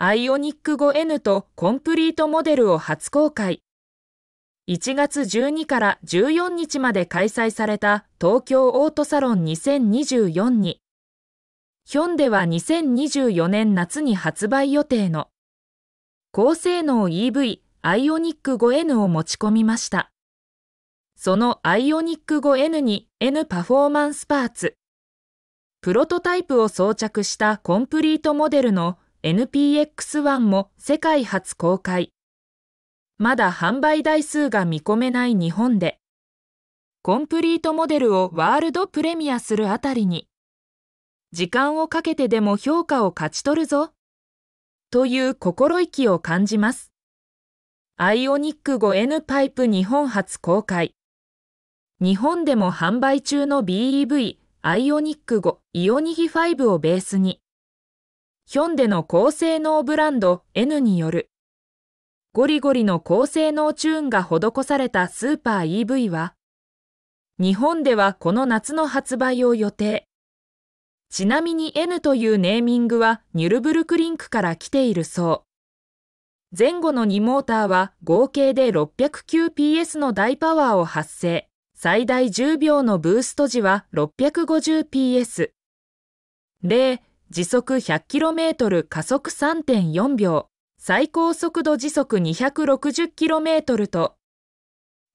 アイオニック 5N とコンプリートモデルを初公開。1月12から14日まで開催された東京オートサロン2024に、ヒョンでは2024年夏に発売予定の高性能 EV アイオニック 5N を持ち込みました。そのアイオニック 5N に N パフォーマンスパーツ、プロトタイプを装着したコンプリートモデルの NPX1 も世界初公開。まだ販売台数が見込めない日本で、コンプリートモデルをワールドプレミアするあたりに、時間をかけてでも評価を勝ち取るぞ、という心意気を感じます。アイオニック 5N パイプ日本初公開。日本でも販売中の BEV アイオニック5イオニギ5をベースに、ヒョンデの高性能ブランド N によるゴリゴリの高性能チューンが施されたスーパー EV は日本ではこの夏の発売を予定ちなみに N というネーミングはニュルブルクリンクから来ているそう前後の2モーターは合計で 609PS の大パワーを発生最大10秒のブースト時は 650PS 時速 100km 加速3.4秒、最高速度時速 260km と、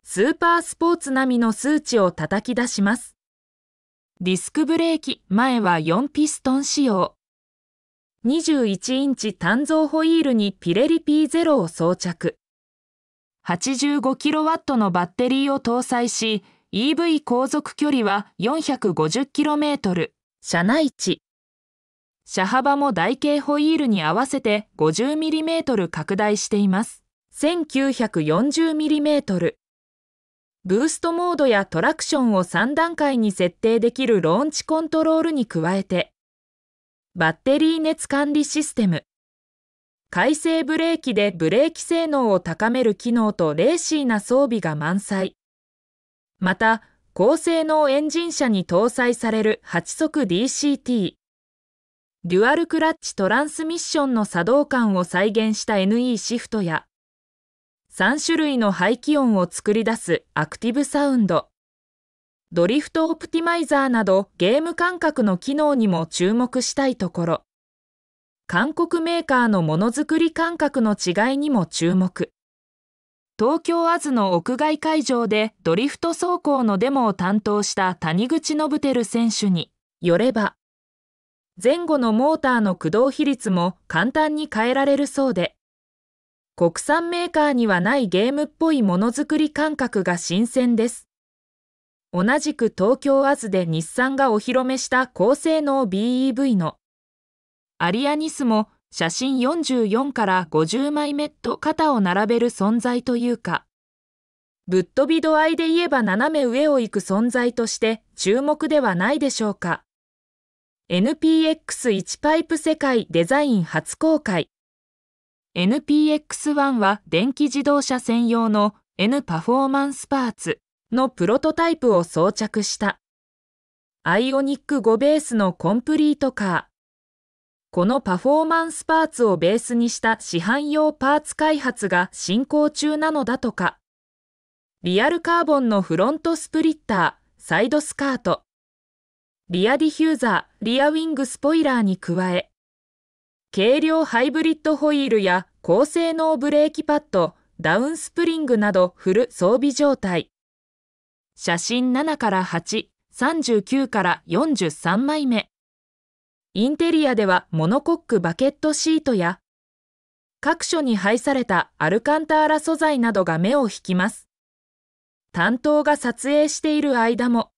スーパースポーツ並みの数値を叩き出します。ディスクブレーキ前は4ピストン仕様。21インチ単造ホイールにピレリ P0 を装着。85kW のバッテリーを搭載し、EV 航続距離は 450km。車内値車幅も台形ホイールに合わせて 50mm 拡大しています。1940mm。ブーストモードやトラクションを3段階に設定できるローンチコントロールに加えて、バッテリー熱管理システム、回生ブレーキでブレーキ性能を高める機能とレーシーな装備が満載。また、高性能エンジン車に搭載される8速 DCT、デュアルクラッチトランスミッションの作動感を再現した NE シフトや、3種類の排気音を作り出すアクティブサウンド、ドリフトオプティマイザーなどゲーム感覚の機能にも注目したいところ、韓国メーカーのものづくり感覚の違いにも注目。東京アズの屋外会場でドリフト走行のデモを担当した谷口信輝選手によれば、前後のモーターの駆動比率も簡単に変えられるそうで、国産メーカーにはないゲームっぽいものづくり感覚が新鮮です。同じく東京アズで日産がお披露目した高性能 BEV のアリアニスも写真44から50枚目と肩を並べる存在というか、ぶっ飛び度合いで言えば斜め上を行く存在として注目ではないでしょうか。NPX1 パイプ世界デザイン初公開 NPX1 は電気自動車専用の N パフォーマンスパーツのプロトタイプを装着したアイオニック5ベースのコンプリートカーこのパフォーマンスパーツをベースにした市販用パーツ開発が進行中なのだとかリアルカーボンのフロントスプリッターサイドスカートリアディフューザー、リアウィングスポイラーに加え、軽量ハイブリッドホイールや高性能ブレーキパッド、ダウンスプリングなどフル装備状態。写真7から8、39から43枚目。インテリアではモノコックバケットシートや、各所に配されたアルカンターラ素材などが目を引きます。担当が撮影している間も、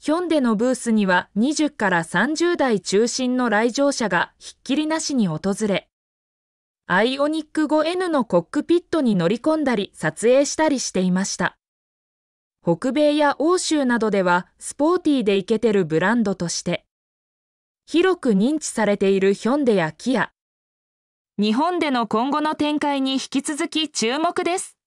ヒョンデのブースには20から30代中心の来場者がひっきりなしに訪れ、アイオニック 5N のコックピットに乗り込んだり撮影したりしていました。北米や欧州などではスポーティーでイケてるブランドとして、広く認知されているヒョンデやキア。日本での今後の展開に引き続き注目です。